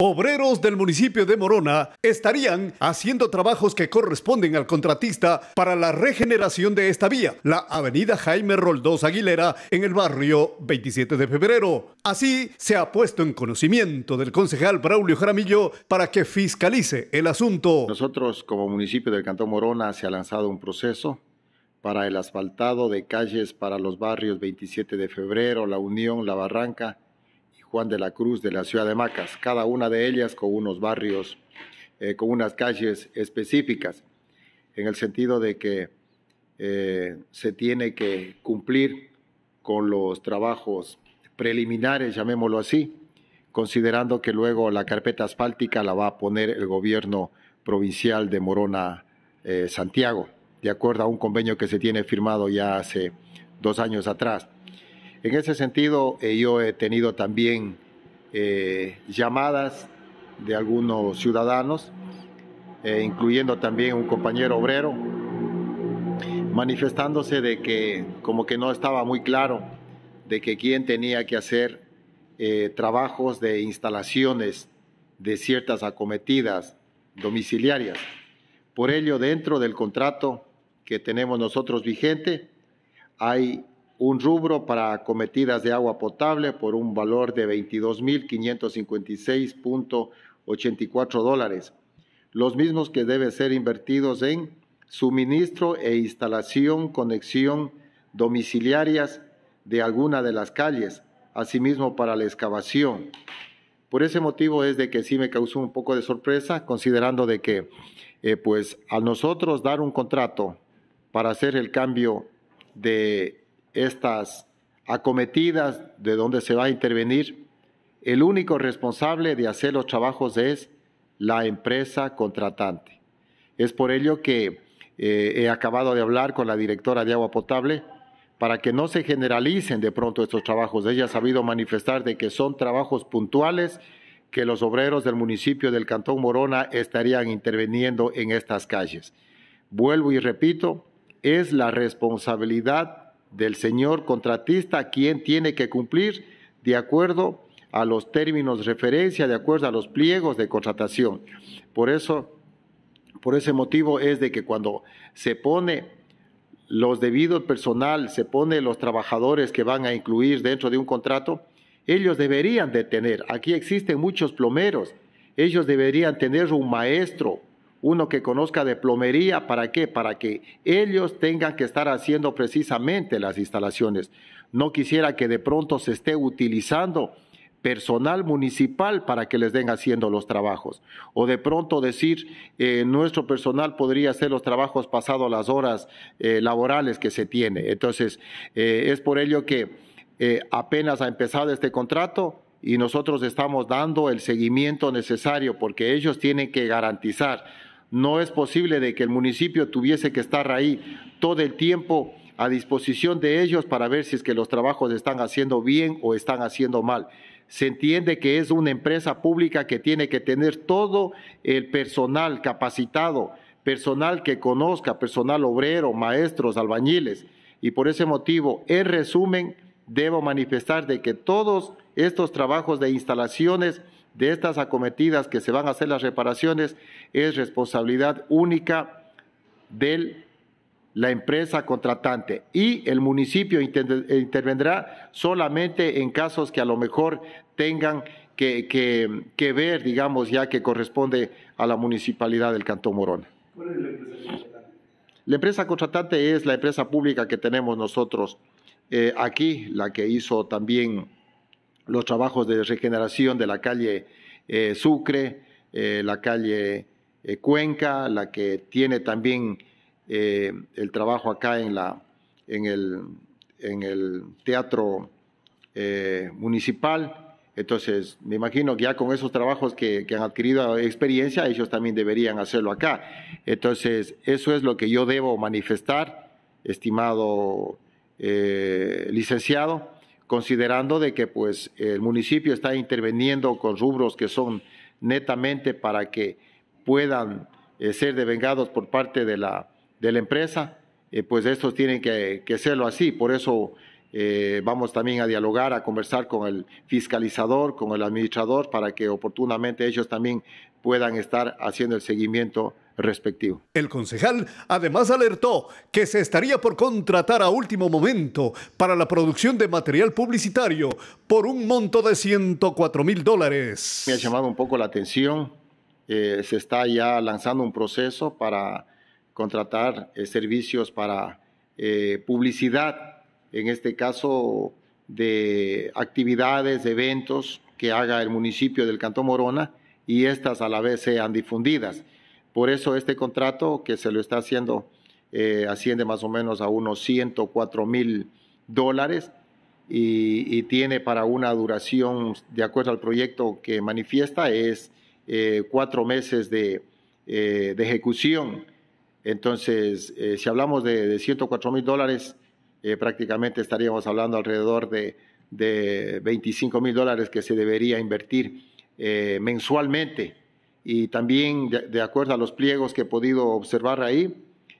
Obreros del municipio de Morona estarían haciendo trabajos que corresponden al contratista para la regeneración de esta vía, la avenida Jaime Roldós Aguilera, en el barrio 27 de febrero. Así se ha puesto en conocimiento del concejal Braulio Jaramillo para que fiscalice el asunto. Nosotros, como municipio del Cantón Morona, se ha lanzado un proceso para el asfaltado de calles para los barrios 27 de febrero, La Unión, La Barranca, Juan de la Cruz de la ciudad de Macas, cada una de ellas con unos barrios, eh, con unas calles específicas, en el sentido de que eh, se tiene que cumplir con los trabajos preliminares, llamémoslo así, considerando que luego la carpeta asfáltica la va a poner el gobierno provincial de Morona, eh, Santiago, de acuerdo a un convenio que se tiene firmado ya hace dos años atrás. En ese sentido, eh, yo he tenido también eh, llamadas de algunos ciudadanos, eh, incluyendo también un compañero obrero, manifestándose de que como que no estaba muy claro de que quién tenía que hacer trabajos de instalaciones de ciertas acometidas domiciliarias. Por ello, dentro del contrato que tenemos nosotros vigente, hay un rubro para acometidas de agua potable por un valor de 22.556.84 dólares, los mismos que deben ser invertidos en suministro e instalación, conexión domiciliarias de alguna de las calles, asimismo para la excavación. Por ese motivo es de que sí me causó un poco de sorpresa, considerando de que, eh, pues, a nosotros dar un contrato para hacer el cambio de estas acometidas de donde se va a intervenir, el único responsable de hacer los trabajos es la empresa contratante. Es por ello que eh, he acabado de hablar con la directora de agua potable para que no se generalicen de pronto estos trabajos. Ella ha sabido manifestar de que son trabajos puntuales que los obreros del municipio del Cantón Morona estarían interviniendo en estas calles. Vuelvo y repito, es la responsabilidad del señor contratista, quien tiene que cumplir de acuerdo a los términos de referencia, de acuerdo a los pliegos de contratación. Por eso, por ese motivo es de que cuando se pone los debidos personal, se pone los trabajadores que van a incluir dentro de un contrato, ellos deberían de tener, aquí existen muchos plomeros, ellos deberían tener un maestro, uno que conozca de plomería, ¿para qué? Para que ellos tengan que estar haciendo precisamente las instalaciones. No quisiera que de pronto se esté utilizando personal municipal para que les den haciendo los trabajos. O de pronto decir, eh, nuestro personal podría hacer los trabajos pasado las horas eh, laborales que se tiene. Entonces, eh, es por ello que apenas ha empezado este contrato, y nosotros estamos dando el seguimiento necesario porque ellos tienen que garantizar no es posible de que el municipio tuviese que estar ahí todo el tiempo a disposición de ellos para ver si es que los trabajos están haciendo bien o están haciendo mal. Se entiende que es una empresa pública que tiene que tener todo el personal capacitado, personal que conozca, personal obrero, maestros, albañiles. Y por ese motivo, en resumen, debo manifestar de que todos estos trabajos de instalaciones de estas acometidas que se van a hacer las reparaciones es responsabilidad única de la empresa contratante y el municipio intervendrá solamente en casos que a lo mejor tengan que, ver, digamos, ya que corresponde a la municipalidad del Cantón Morona. ¿Cuál es la empresa contratante? La empresa contratante es la empresa pública que tenemos nosotros eh, aquí, la que hizo también los trabajos de regeneración de la calle eh, Sucre, eh, la calle eh, Cuenca, la que tiene también el trabajo acá en, la, en, el, Teatro Municipal. Entonces, me imagino que ya con esos trabajos que, que, han adquirido experiencia, ellos también deberían hacerlo acá. Entonces, eso es lo que yo debo manifestar, estimado licenciado considerando de que pues el municipio está interviniendo con rubros que son netamente para que puedan eh, ser devengados por parte de la, de la empresa, eh, pues estos tienen que, que serlo así. Por eso eh, vamos también a dialogar, a conversar con el fiscalizador, con el administrador, para que oportunamente ellos también puedan estar haciendo el seguimiento respectivo. El concejal además alertó que se estaría por contratar a último momento para la producción de material publicitario por un monto de 104 mil dólares. Me ha llamado un poco la atención. Eh, se está ya lanzando un proceso para contratar eh, servicios para eh, publicidad, en este caso de actividades, eventos que haga el municipio del Cantón Morona y estas a la vez sean difundidas. Por eso este contrato que se lo está haciendo eh, asciende más o menos a unos 104 mil dólares y, tiene para una duración, de acuerdo al proyecto que manifiesta, es eh, cuatro meses de, eh, ejecución. Entonces, si hablamos de, 104 mil dólares, prácticamente estaríamos hablando alrededor de 25 mil dólares que se debería invertir mensualmente y también de, acuerdo a los pliegos que he podido observar ahí,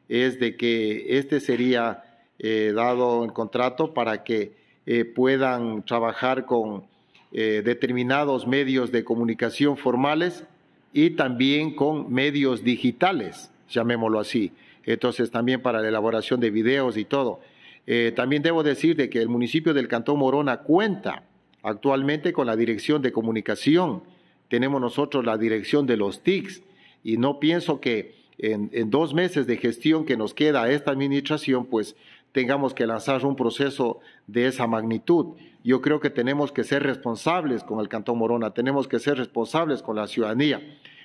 es de que este sería eh, dado en contrato para que eh, puedan trabajar con eh, determinados medios de comunicación formales y también con medios digitales, llamémoslo así. Entonces también para la elaboración de videos y todo. también debo decir que el municipio del Cantón Morona cuenta actualmente con la Dirección de Comunicación tenemos nosotros la dirección de los TICs y no pienso que en, dos meses de gestión que nos queda esta administración, pues tengamos que lanzar un proceso de esa magnitud. Yo creo que tenemos que ser responsables con el Cantón Morona, tenemos que ser responsables con la ciudadanía,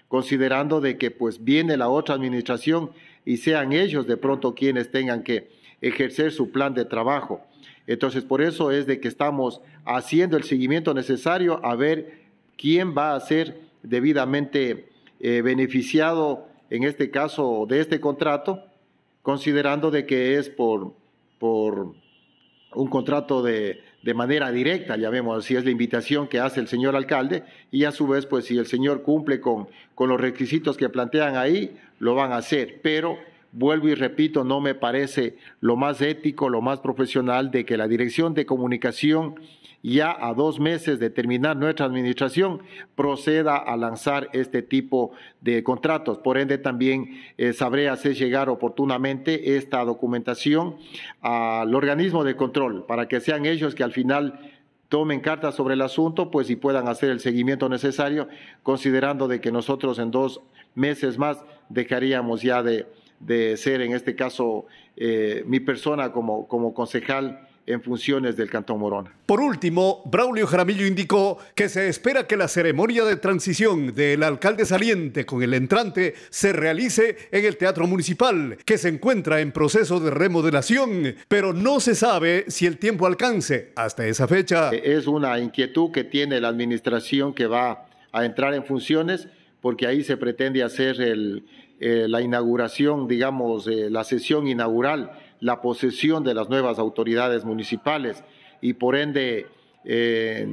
considerando de que pues viene la otra administración y sean ellos de pronto quienes tengan que ejercer su plan de trabajo. Entonces, por eso es de que estamos haciendo el seguimiento necesario a ver quién va a ser debidamente eh, beneficiado en este caso de este contrato, considerando de que es por, un contrato de, manera directa, vemos, así, es la invitación que hace el señor alcalde, y a su vez, pues si el señor cumple con, con los requisitos que plantean ahí, lo van a hacer, pero vuelvo y repito, no me parece lo más ético, lo más profesional de que la Dirección de Comunicación ya a dos meses de terminar nuestra administración proceda a lanzar este tipo de contratos. Por ende, también eh, sabré hacer llegar oportunamente esta documentación al organismo de control para que sean ellos que al final tomen cartas sobre el asunto, pues y puedan hacer el seguimiento necesario, considerando de que nosotros en dos meses más dejaríamos ya de de ser, en este caso, eh, mi persona como, como concejal en funciones del Cantón Morona. Por último, Braulio Jaramillo indicó que se espera que la ceremonia de transición del alcalde saliente con el entrante se realice en el Teatro Municipal, que se encuentra en proceso de remodelación, pero no se sabe si el tiempo alcance hasta esa fecha. E-, es una inquietud que tiene la administración que va a entrar en funciones, porque ahí se pretende hacer el, eh, la inauguración, digamos, la sesión inaugural, la posesión de las nuevas autoridades municipales y por ende eh,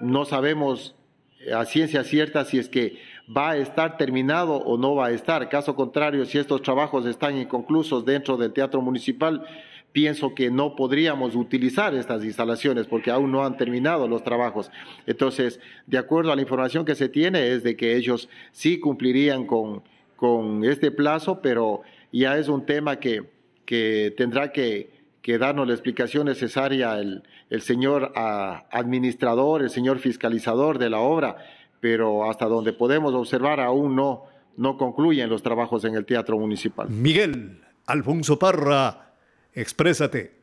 no sabemos eh, a ciencia cierta si es que va a estar terminado o no va a estar. Caso contrario, si estos trabajos están inconclusos dentro del Teatro Municipal, pienso que no podríamos utilizar estas instalaciones porque aún no han terminado los trabajos. Entonces, de acuerdo a la información que se tiene, es de que ellos sí cumplirían con con este plazo, pero ya es un tema que, que tendrá que, darnos la explicación necesaria el, señor ah, administrador, el señor fiscalizador de la obra, pero hasta donde podemos observar aún no, no concluyen los trabajos en el Teatro Municipal. Miguel Alfonso Parra, exprésate.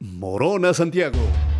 Morona Santiago.